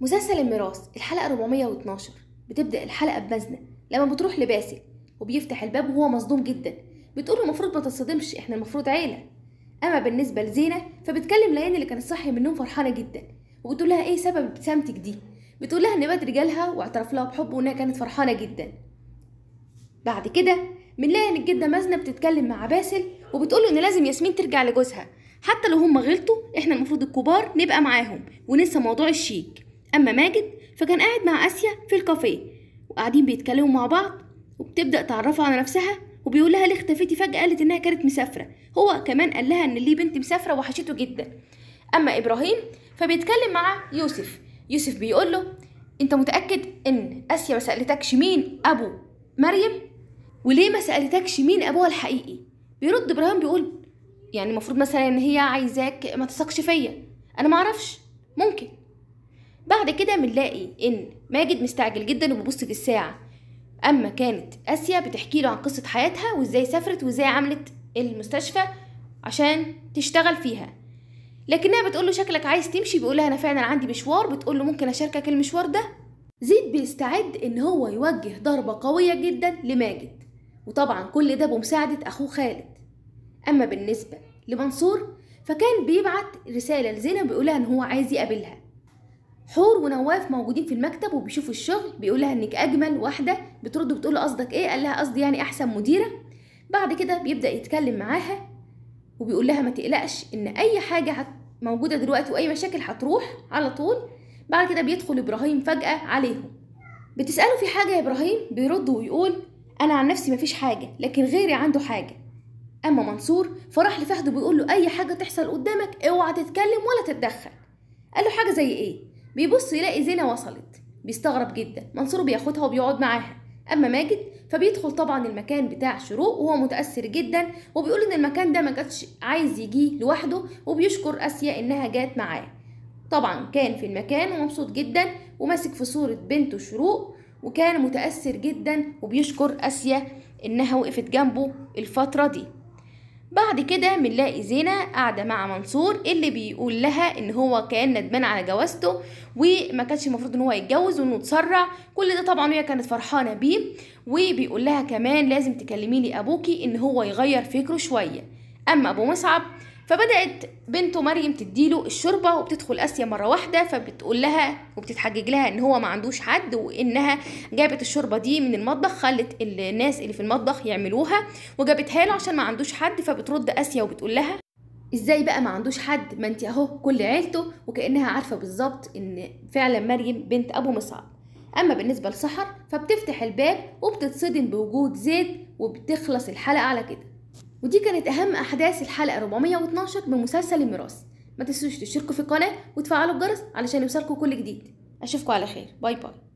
مسلسل الميراث الحلقة 412 بتبدأ الحلقة بمزنة لما بتروح لباسل وبيفتح الباب وهو مصدوم جدا بتقول المفروض ما تصدمش احنا المفروض عيلة أما بالنسبة لزينة فبتكلم ليان اللي كانت صاحية من النوم فرحانة جدا وبتقول لها ايه سبب ابتسامتك دي بتقول لها ان بات رجالها واعترف لها بحبه وانها كانت فرحانة جدا بعد كده بنلاقي ان الجدة مزنة بتتكلم مع باسل وبتقوله ان لازم ياسمين ترجع لجوزها حتى لو هم غلطوا احنا المفروض الكبار نبقى معاهم وننسى موضوع الشيك أما ماجد فكان قاعد مع آسيا في الكافيه وقاعدين بيتكلموا مع بعض وبتبدأ تعرفه على نفسها وبيقول لها ليه اختفيتي فجأة قالت إنها كانت مسافرة هو كمان قال لها إن ليه بنت مسافرة وحشته جدا أما إبراهيم فبيتكلم مع يوسف يوسف بيقول له أنت متأكد إن آسيا ما سألتكش مين أبو مريم وليه ما سألتكش مين أبوها الحقيقي بيرد إبراهيم بيقول يعني المفروض مثلا إن هي عايزاك ما تثقش فيا أنا معرفش ممكن بعد كده بنلاقي ان ماجد مستعجل جدا وبيبص في الساعه اما كانت اسيا بتحكي له عن قصه حياتها وازاي سافرت وازاي عملت المستشفى عشان تشتغل فيها لكنها بتقول له شكلك عايز تمشي بيقول لها انا فعلا عندي مشوار بتقول له ممكن اشاركك المشوار ده زيد بيستعد ان هو يوجه ضربه قويه جدا لماجد وطبعا كل ده بمساعده اخوه خالد اما بالنسبه لمنصور فكان بيبعت رساله لزينب بيقولها ان هو عايز يقابلها حور ونواف موجودين في المكتب وبيشوفوا الشغل بيقول لها انك اجمل واحده بترد وبتقول له قصدك ايه قال لها قصدي يعني احسن مديره بعد كده بيبدا يتكلم معاها وبيقول لها ما تقلقش ان اي حاجه موجوده دلوقتي واي مشاكل هتروح على طول بعد كده بيدخل ابراهيم فجاه عليهم بتساله في حاجه يا ابراهيم بيرد ويقول انا عن نفسي مفيش حاجه لكن غيري عنده حاجه اما منصور فراح لفهد بيقول له اي حاجه تحصل قدامك اوعى تتكلم ولا تتدخل قال له حاجه زي ايه بيبص يلاقي زينة وصلت بيستغرب جدا منصور بياخدها وبيقعد معاها اما ماجد فبيدخل طبعا المكان بتاع شروق وهو متاثر جدا وبيقول ان المكان ده ما جاتش عايز يجيه لوحده وبيشكر اسيا انها جات معاه طبعا كان في المكان ومبسوط جدا وماسك في صوره بنته شروق وكان متاثر جدا وبيشكر اسيا انها وقفت جنبه الفتره دي بعد كده بنلاقي زينة قاعدة مع منصور اللي بيقول لها ان هو كان ندمان على جوازته وما كانش المفروض ان هو يتجوز وانه اتسرع كل ده طبعا هي كانت فرحانة بيه وبيقول لها كمان لازم تكلمي لي ابوكي ان هو يغير فكره شوية اما ابو مصعب فبدات بنته مريم تديله الشوربه وبتدخل اسيا مره واحده فبتقول لها وبتتحجج لها ان هو ما عندوش حد وانها جابت الشوربه دي من المطبخ خلت الناس اللي في المطبخ يعملوها وجابتها له عشان ما عندوش حد فبترد اسيا وبتقول لها ازاي بقى ما عندوش حد ما انت اهو كل عيلته وكانها عارفه بالظبط ان فعلا مريم بنت ابو مصعب اما بالنسبه لسحر فبتفتح الباب وبتتصدم بوجود زيد وبتخلص الحلقه على كده ودي كانت أهم أحداث الحلقة 412 من مسلسل الميراث ما تنسوش تشتركوا في القناة وتفعلوا الجرس علشان يوصلكوا كل جديد أشوفكوا على خير باي باي